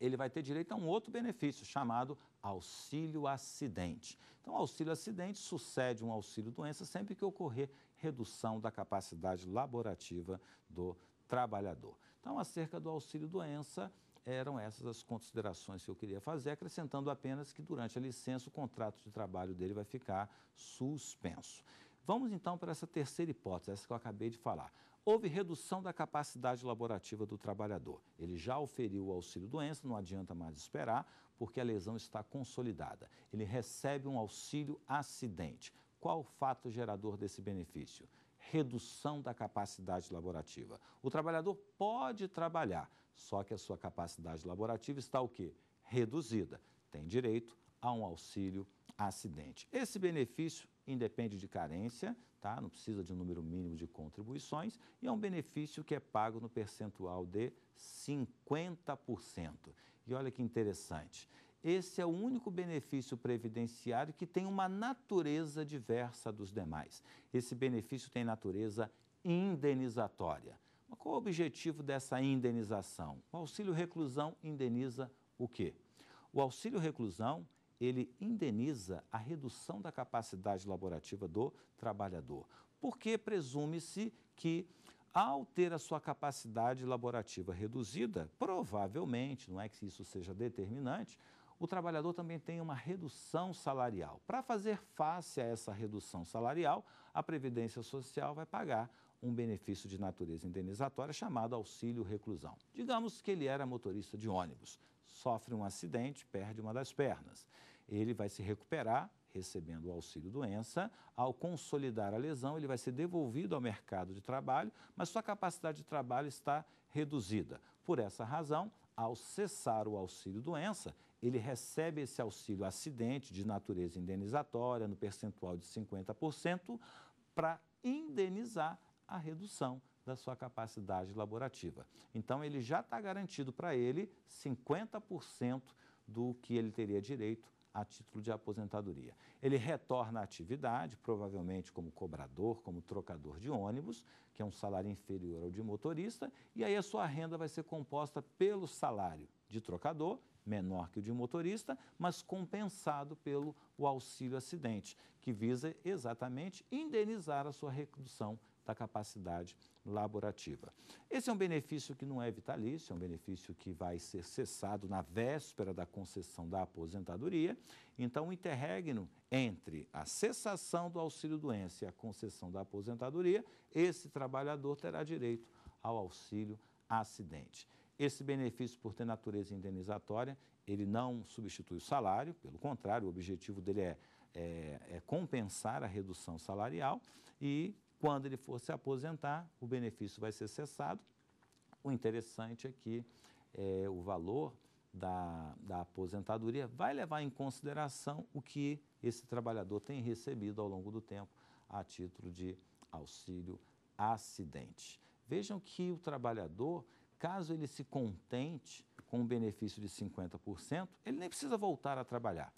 ele vai ter direito a um outro benefício chamado auxílio acidente. Então, auxílio acidente sucede um auxílio doença sempre que ocorrer redução da capacidade laborativa do trabalhador. Então, acerca do auxílio doença, eram essas as considerações que eu queria fazer, acrescentando apenas que durante a licença o contrato de trabalho dele vai ficar suspenso. Vamos então para essa terceira hipótese, essa que eu acabei de falar. Houve redução da capacidade laborativa do trabalhador. Ele já oferiu o auxílio-doença, não adianta mais esperar, porque a lesão está consolidada. Ele recebe um auxílio-acidente. Qual o fato gerador desse benefício? redução da capacidade laborativa. O trabalhador pode trabalhar, só que a sua capacidade laborativa está o quê? Reduzida. Tem direito a um auxílio acidente. Esse benefício independe de carência, tá? não precisa de um número mínimo de contribuições, e é um benefício que é pago no percentual de 50%. E olha que interessante, esse é o único benefício previdenciário que tem uma natureza diversa dos demais. Esse benefício tem natureza indenizatória. Mas qual o objetivo dessa indenização? O auxílio reclusão indeniza o quê? O auxílio reclusão ele indeniza a redução da capacidade laborativa do trabalhador, porque presume-se que ao ter a sua capacidade laborativa reduzida, provavelmente, não é que isso seja determinante, o trabalhador também tem uma redução salarial. Para fazer face a essa redução salarial, a Previdência Social vai pagar um benefício de natureza indenizatória chamado auxílio reclusão. Digamos que ele era motorista de ônibus sofre um acidente, perde uma das pernas. Ele vai se recuperar recebendo o auxílio doença. Ao consolidar a lesão, ele vai ser devolvido ao mercado de trabalho, mas sua capacidade de trabalho está reduzida. Por essa razão, ao cessar o auxílio doença, ele recebe esse auxílio acidente de natureza indenizatória no percentual de 50% para indenizar a redução da sua capacidade laborativa. Então, ele já está garantido para ele 50% do que ele teria direito a título de aposentadoria. Ele retorna à atividade, provavelmente como cobrador, como trocador de ônibus, que é um salário inferior ao de motorista, e aí a sua renda vai ser composta pelo salário de trocador, menor que o de motorista, mas compensado pelo auxílio acidente, que visa exatamente indenizar a sua redução da capacidade laborativa. Esse é um benefício que não é vitalício, é um benefício que vai ser cessado na véspera da concessão da aposentadoria. Então, o interregno entre a cessação do auxílio doença e a concessão da aposentadoria, esse trabalhador terá direito ao auxílio acidente. Esse benefício, por ter natureza indenizatória, ele não substitui o salário, pelo contrário, o objetivo dele é, é, é compensar a redução salarial e quando ele for se aposentar, o benefício vai ser cessado. O interessante é que é, o valor da, da aposentadoria vai levar em consideração o que esse trabalhador tem recebido ao longo do tempo a título de auxílio acidente. Vejam que o trabalhador, caso ele se contente com o benefício de 50%, ele nem precisa voltar a trabalhar.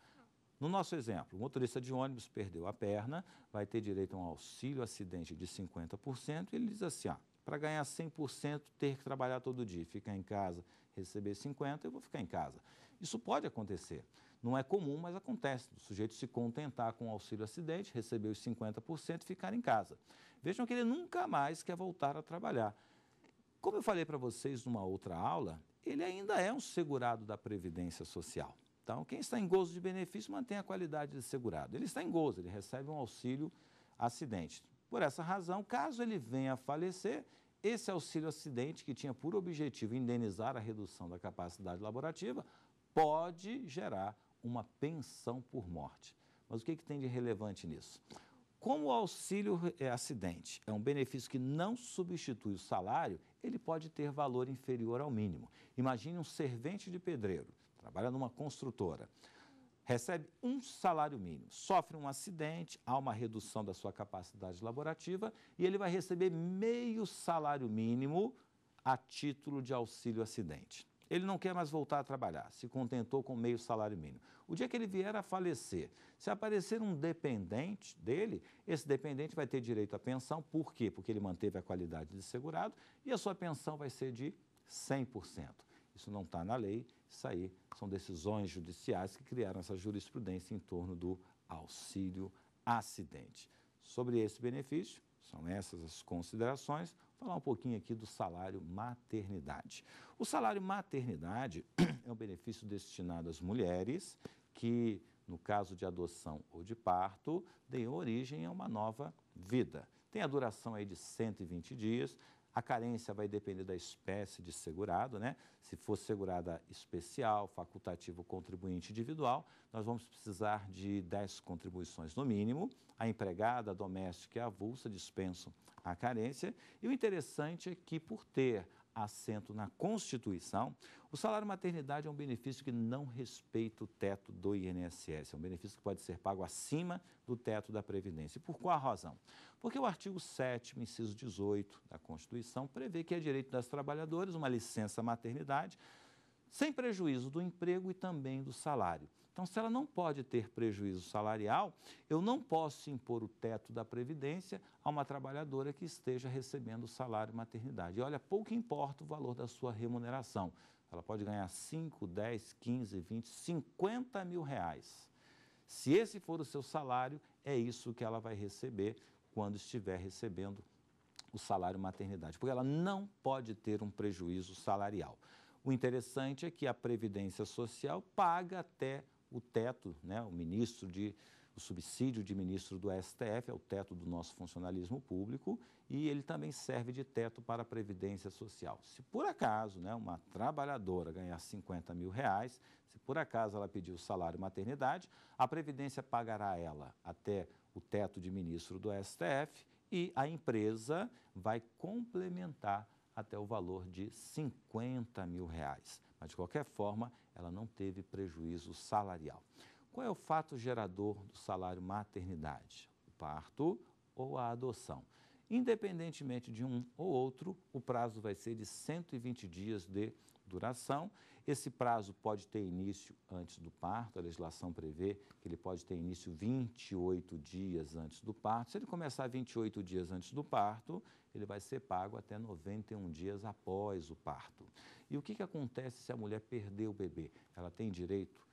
No nosso exemplo, o motorista de ônibus perdeu a perna, vai ter direito a um auxílio acidente de 50%, e ele diz assim, ah, para ganhar 100%, ter que trabalhar todo dia, ficar em casa, receber 50%, eu vou ficar em casa. Isso pode acontecer. Não é comum, mas acontece. O sujeito se contentar com o auxílio acidente, receber os 50% e ficar em casa. Vejam que ele nunca mais quer voltar a trabalhar. Como eu falei para vocês numa outra aula, ele ainda é um segurado da Previdência Social. Então, quem está em gozo de benefício mantém a qualidade de segurado. Ele está em gozo, ele recebe um auxílio acidente. Por essa razão, caso ele venha a falecer, esse auxílio acidente, que tinha por objetivo indenizar a redução da capacidade laborativa, pode gerar uma pensão por morte. Mas o que, que tem de relevante nisso? Como o auxílio é acidente é um benefício que não substitui o salário, ele pode ter valor inferior ao mínimo. Imagine um servente de pedreiro trabalha numa construtora, recebe um salário mínimo, sofre um acidente, há uma redução da sua capacidade laborativa e ele vai receber meio salário mínimo a título de auxílio acidente. Ele não quer mais voltar a trabalhar, se contentou com meio salário mínimo. O dia que ele vier a falecer, se aparecer um dependente dele, esse dependente vai ter direito à pensão, por quê? Porque ele manteve a qualidade de segurado e a sua pensão vai ser de 100%. Isso não está na lei, isso aí são decisões judiciais que criaram essa jurisprudência em torno do auxílio acidente. Sobre esse benefício, são essas as considerações. Vou falar um pouquinho aqui do salário maternidade. O salário maternidade é um benefício destinado às mulheres que, no caso de adoção ou de parto, deem origem a uma nova vida. Tem a duração aí de 120 dias, a carência vai depender da espécie de segurado, né? Se for segurada especial, facultativo, contribuinte individual, nós vamos precisar de 10 contribuições no mínimo. A empregada, a doméstica e a avulsa dispensam a carência. E o interessante é que, por ter assento na Constituição. O salário maternidade é um benefício que não respeita o teto do INSS, é um benefício que pode ser pago acima do teto da Previdência. por qual razão? Porque o artigo 7, inciso 18 da Constituição, prevê que é direito das trabalhadoras uma licença maternidade sem prejuízo do emprego e também do salário. Então, se ela não pode ter prejuízo salarial, eu não posso impor o teto da Previdência a uma trabalhadora que esteja recebendo o salário maternidade. E olha, pouco importa o valor da sua remuneração. Ela pode ganhar 5, 10, 15, 20, 50 mil reais. Se esse for o seu salário, é isso que ela vai receber quando estiver recebendo o salário maternidade, porque ela não pode ter um prejuízo salarial. O interessante é que a Previdência Social paga até o teto, né, o ministro de o subsídio de ministro do STF, é o teto do nosso funcionalismo público, e ele também serve de teto para a Previdência Social. Se por acaso né, uma trabalhadora ganhar 50 mil reais, se por acaso ela pedir o salário maternidade, a Previdência pagará a ela até o teto de ministro do STF e a empresa vai complementar até o valor de 50 mil reais. Mas, de qualquer forma, ela não teve prejuízo salarial. Qual é o fato gerador do salário maternidade? O parto ou a adoção? Independentemente de um ou outro, o prazo vai ser de 120 dias de duração. Esse prazo pode ter início antes do parto, a legislação prevê que ele pode ter início 28 dias antes do parto. Se ele começar 28 dias antes do parto, ele vai ser pago até 91 dias após o parto. E o que, que acontece se a mulher perder o bebê? Ela tem direito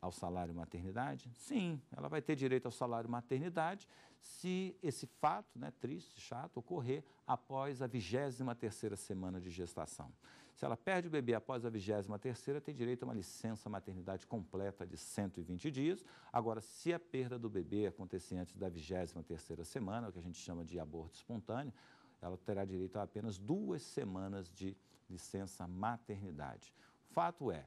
ao salário maternidade? Sim, ela vai ter direito ao salário maternidade se esse fato, né, triste, chato, ocorrer após a 23ª semana de gestação. Se ela perde o bebê após a 23ª, tem direito a uma licença maternidade completa de 120 dias. Agora, se a perda do bebê acontecer antes da 23ª semana, o que a gente chama de aborto espontâneo, ela terá direito a apenas duas semanas de licença maternidade. Fato é,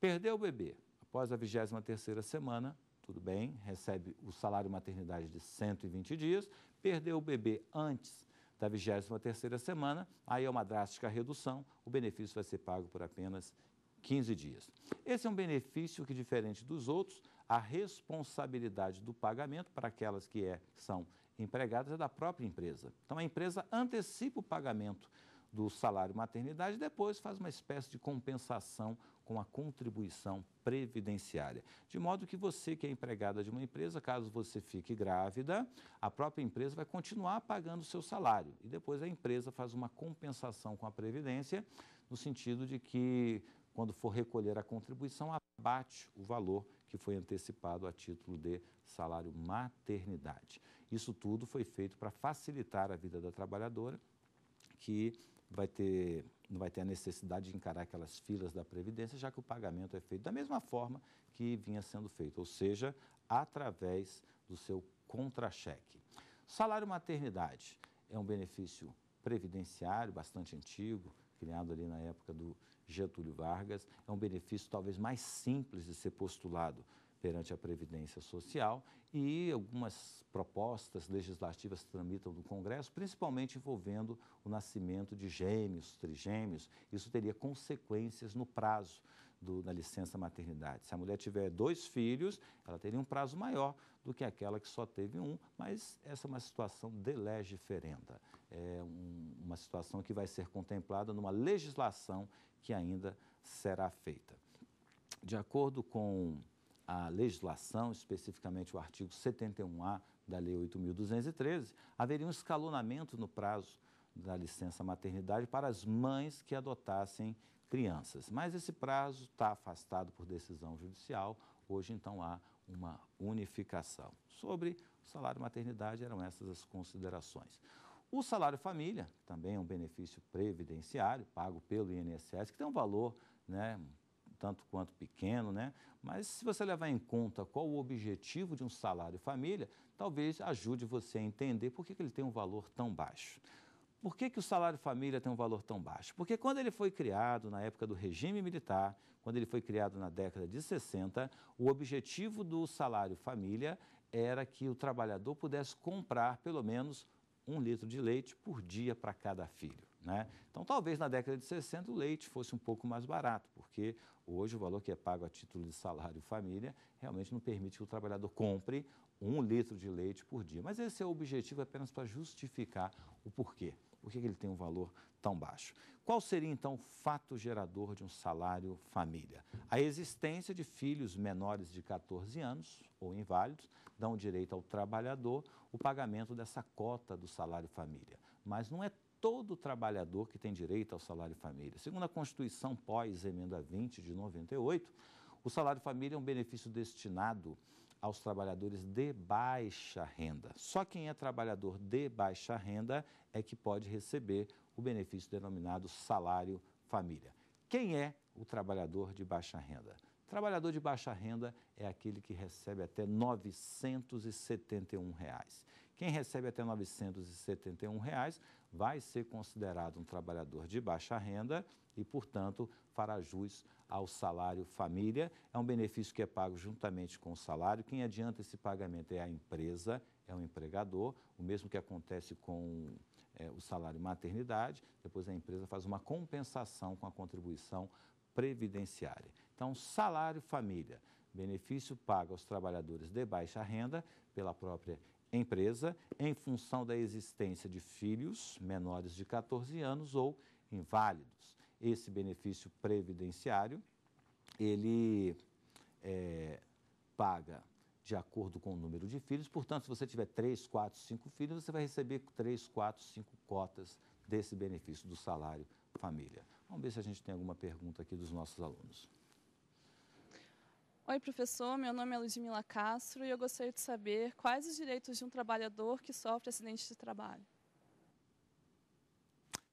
perdeu o bebê após a 23 terceira semana, tudo bem, recebe o salário maternidade de 120 dias, perdeu o bebê antes da 23 terceira semana, aí é uma drástica redução, o benefício vai ser pago por apenas 15 dias. Esse é um benefício que, diferente dos outros, a responsabilidade do pagamento para aquelas que é, são empregadas é da própria empresa. Então, a empresa antecipa o pagamento do salário maternidade e depois faz uma espécie de compensação com a contribuição previdenciária. De modo que você que é empregada de uma empresa, caso você fique grávida, a própria empresa vai continuar pagando o seu salário e depois a empresa faz uma compensação com a previdência no sentido de que quando for recolher a contribuição, abate o valor que foi antecipado a título de salário maternidade. Isso tudo foi feito para facilitar a vida da trabalhadora, que vai ter, não vai ter a necessidade de encarar aquelas filas da Previdência, já que o pagamento é feito da mesma forma que vinha sendo feito, ou seja, através do seu contra-cheque. Salário maternidade é um benefício previdenciário bastante antigo, criado ali na época do Getúlio Vargas, é um benefício talvez mais simples de ser postulado perante a Previdência Social e algumas propostas legislativas tramitam no Congresso, principalmente envolvendo o nascimento de gêmeos, trigêmeos. Isso teria consequências no prazo do, da licença maternidade. Se a mulher tiver dois filhos, ela teria um prazo maior do que aquela que só teve um, mas essa é uma situação de lege ferenda. É um, uma situação que vai ser contemplada numa legislação que ainda será feita. De acordo com a legislação, especificamente o artigo 71A da Lei 8.213, haveria um escalonamento no prazo da licença maternidade para as mães que adotassem crianças. Mas esse prazo está afastado por decisão judicial. Hoje, então, há uma unificação. Sobre o salário maternidade, eram essas as considerações. O salário família, também é um benefício previdenciário, pago pelo INSS, que tem um valor né, tanto quanto pequeno, né? Mas se você levar em conta qual o objetivo de um salário família, talvez ajude você a entender por que, ele tem um valor tão baixo. Por que, que o salário família tem um valor tão baixo? Porque quando ele foi criado na época do regime militar, quando ele foi criado na década de 60, o objetivo do salário família era que o trabalhador pudesse comprar pelo menos um litro de leite por dia para cada filho. Né? Então, talvez na década de 60 o leite fosse um pouco mais barato, porque hoje o valor que é pago a título de salário família realmente não permite que o trabalhador compre um litro de leite por dia. Mas esse é o objetivo apenas para justificar o porquê. Por que ele tem um valor tão baixo? Qual seria então o fato gerador de um salário família? A existência de filhos menores de 14 anos ou inválidos dão direito ao trabalhador o pagamento dessa cota do salário família. Mas não é todo trabalhador que tem direito ao salário família. Segundo a Constituição pós-emenda 20 de 98, o salário família é um benefício destinado aos trabalhadores de baixa renda. Só quem é trabalhador de baixa renda é que pode receber o benefício denominado salário família. Quem é o trabalhador de baixa renda? Trabalhador de baixa renda é aquele que recebe até R$ 971. Reais. Quem recebe até R$ 971,00 reais vai ser considerado um trabalhador de baixa renda e, portanto, fará jus ao salário família. É um benefício que é pago juntamente com o salário. Quem adianta esse pagamento é a empresa, é o empregador, o mesmo que acontece com é, o salário maternidade. Depois a empresa faz uma compensação com a contribuição previdenciária. Então, salário família, benefício pago aos trabalhadores de baixa renda pela própria empresa em função da existência de filhos menores de 14 anos ou inválidos. Esse benefício previdenciário, ele é, paga de acordo com o número de filhos, portanto, se você tiver 3, 4, 5 filhos, você vai receber 3, 4, 5 cotas desse benefício do salário família. Vamos ver se a gente tem alguma pergunta aqui dos nossos alunos. Oi, professor. Meu nome é Ludmila Castro e eu gostaria de saber quais os direitos de um trabalhador que sofre acidente de trabalho.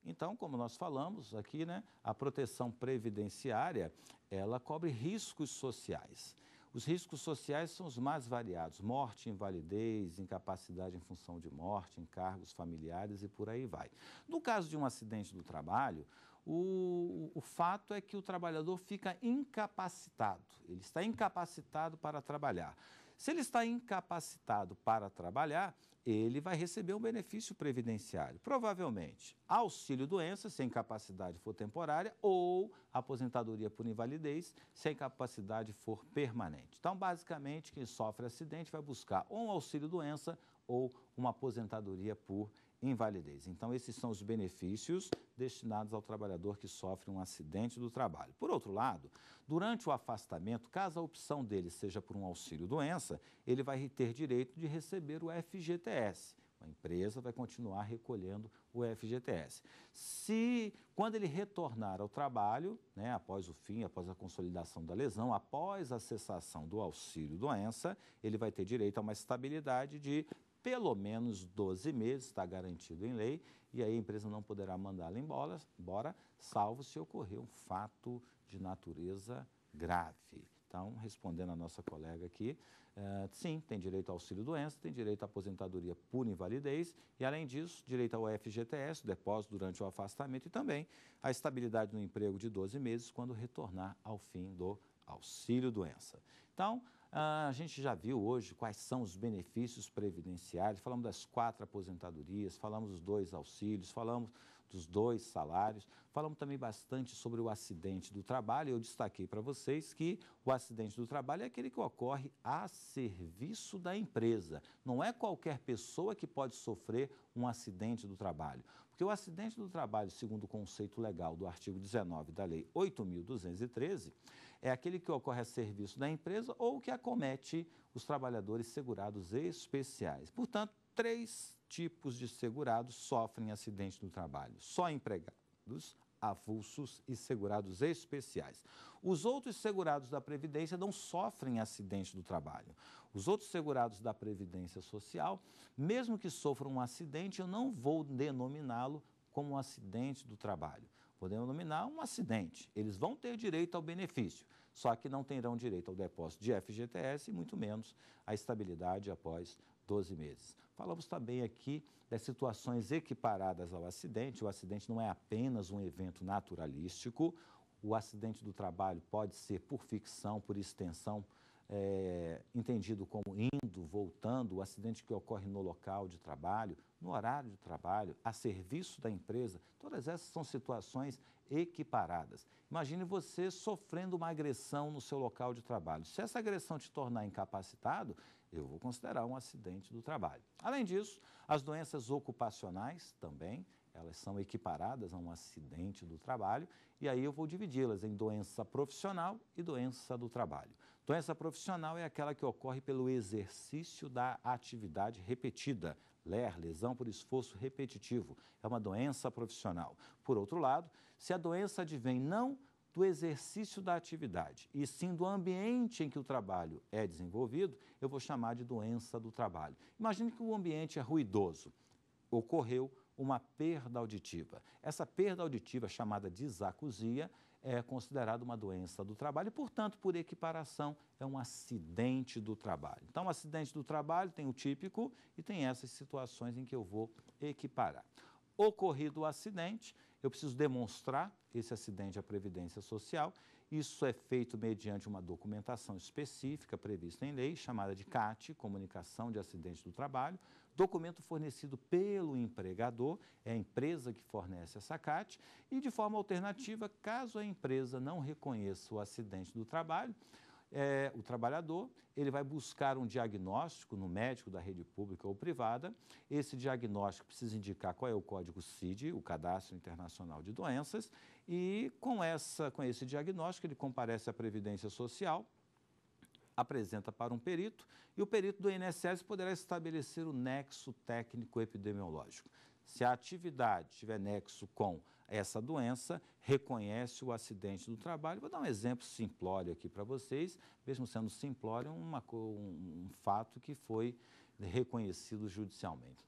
Então, como nós falamos aqui, né, a proteção previdenciária, ela cobre riscos sociais. Os riscos sociais são os mais variados, morte, invalidez, incapacidade em função de morte, encargos familiares e por aí vai. No caso de um acidente do trabalho, o, o fato é que o trabalhador fica incapacitado, ele está incapacitado para trabalhar. Se ele está incapacitado para trabalhar, ele vai receber um benefício previdenciário, provavelmente auxílio doença, se a incapacidade for temporária, ou aposentadoria por invalidez, se a incapacidade for permanente. Então, basicamente, quem sofre acidente vai buscar ou um auxílio doença ou uma aposentadoria por invalidez. Então, esses são os benefícios destinados ao trabalhador que sofre um acidente do trabalho. Por outro lado, durante o afastamento, caso a opção dele seja por um auxílio-doença, ele vai ter direito de receber o FGTS. A empresa vai continuar recolhendo o FGTS. Se, quando ele retornar ao trabalho, né, após o fim, após a consolidação da lesão, após a cessação do auxílio doença, ele vai ter direito a uma estabilidade de pelo menos 12 meses, está garantido em lei, e aí a empresa não poderá mandá-la embora, embora, salvo se ocorrer um fato de natureza grave. Então, respondendo a nossa colega aqui, uh, sim, tem direito ao auxílio-doença, tem direito à aposentadoria por invalidez e, além disso, direito ao FGTS, depósito durante o afastamento e também à estabilidade no emprego de 12 meses quando retornar ao fim do auxílio-doença. Então, ah, a gente já viu hoje quais são os benefícios previdenciários, falamos das quatro aposentadorias, falamos dos dois auxílios, falamos dos dois salários, falamos também bastante sobre o acidente do trabalho. Eu destaquei para vocês que o acidente do trabalho é aquele que ocorre a serviço da empresa. Não é qualquer pessoa que pode sofrer um acidente do trabalho. Porque o acidente do trabalho, segundo o conceito legal do artigo 19 da Lei 8.213, é aquele que ocorre a serviço da empresa ou que acomete os trabalhadores segurados especiais. Portanto, três tipos de segurados sofrem acidente do trabalho: só empregados, avulsos e segurados especiais. Os outros segurados da Previdência não sofrem acidente do trabalho. Os outros segurados da Previdência Social, mesmo que sofram um acidente, eu não vou denominá-lo como um acidente do trabalho podemos denominar um acidente. Eles vão ter direito ao benefício, só que não terão direito ao depósito de FGTS e muito menos à estabilidade após 12 meses. Falamos também aqui das situações equiparadas ao acidente. O acidente não é apenas um evento naturalístico. O acidente do trabalho pode ser por ficção, por extensão, é, entendido como indo, voltando, o acidente que ocorre no local de trabalho, no horário de trabalho, a serviço da empresa, todas essas são situações equiparadas. Imagine você sofrendo uma agressão no seu local de trabalho. Se essa agressão te tornar incapacitado, eu vou considerar um acidente do trabalho. Além disso, as doenças ocupacionais também, elas são equiparadas a um acidente do trabalho, e aí eu vou dividi-las em doença profissional e doença do trabalho. Doença profissional é aquela que ocorre pelo exercício da atividade repetida, LER, lesão por esforço repetitivo, é uma doença profissional. Por outro lado, se a doença advém não do exercício da atividade e sim do ambiente em que o trabalho é desenvolvido, eu vou chamar de doença do trabalho. Imagine que o ambiente é ruidoso, ocorreu uma perda auditiva. Essa perda auditiva, chamada disacusia, é considerada uma doença do trabalho e, portanto, por equiparação, é um acidente do trabalho. Então, o acidente do trabalho tem o típico e tem essas situações em que eu vou equiparar. Ocorrido o acidente, eu preciso demonstrar esse acidente à Previdência Social. Isso é feito mediante uma documentação específica prevista em lei, chamada de CAT, Comunicação de Acidente do Trabalho, Documento fornecido pelo empregador, é a empresa que fornece a SACAT, e de forma alternativa, caso a empresa não reconheça o acidente do trabalho, é, o trabalhador, ele vai buscar um diagnóstico no médico da rede pública ou privada. Esse diagnóstico precisa indicar qual é o código CID, o Cadastro Internacional de Doenças, e com, essa, com esse diagnóstico ele comparece à Previdência Social, apresenta para um perito e o perito do INSS poderá estabelecer o nexo técnico epidemiológico. Se a atividade tiver nexo com essa doença, reconhece o acidente do trabalho. Vou dar um exemplo simplório aqui para vocês, mesmo sendo simplório, uma, um, um fato que foi reconhecido judicialmente.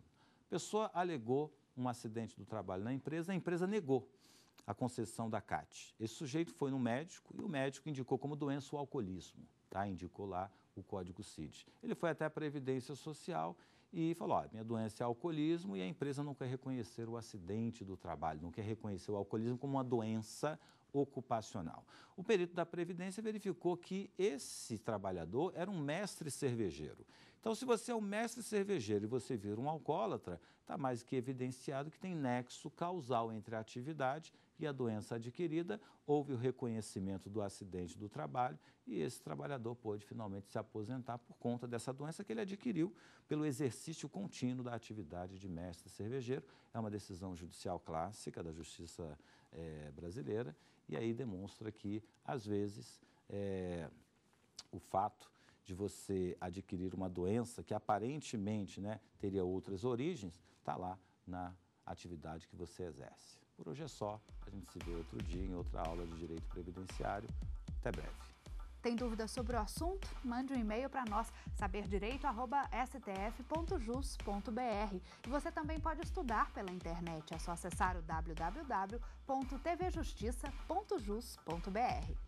A pessoa alegou um acidente do trabalho na empresa, a empresa negou a concessão da CAT. Esse sujeito foi no médico e o médico indicou como doença o alcoolismo, tá? indicou lá o código CID. Ele foi até a Previdência Social e falou: minha doença é alcoolismo e a empresa não quer reconhecer o acidente do trabalho, não quer reconhecer o alcoolismo como uma doença ocupacional. O perito da Previdência verificou que esse trabalhador era um mestre cervejeiro. Então, se você é um mestre cervejeiro e você vira um alcoólatra, está mais que evidenciado que tem nexo causal entre a atividade e a doença adquirida, houve o reconhecimento do acidente do trabalho e esse trabalhador pôde finalmente se aposentar por conta dessa doença que ele adquiriu pelo exercício contínuo da atividade de mestre cervejeiro. É uma decisão judicial clássica da justiça é, brasileira e aí demonstra que, às vezes, é, o fato de você adquirir uma doença que aparentemente né, teria outras origens, está lá na atividade que você exerce. Por hoje é só. A gente se vê outro dia em outra aula de Direito Previdenciário. Até breve. Tem dúvidas sobre o assunto? Mande um e-mail para nós, saberdireito.stf.jus.br. E você também pode estudar pela internet. É só acessar o www.tvjustiça.jus.br.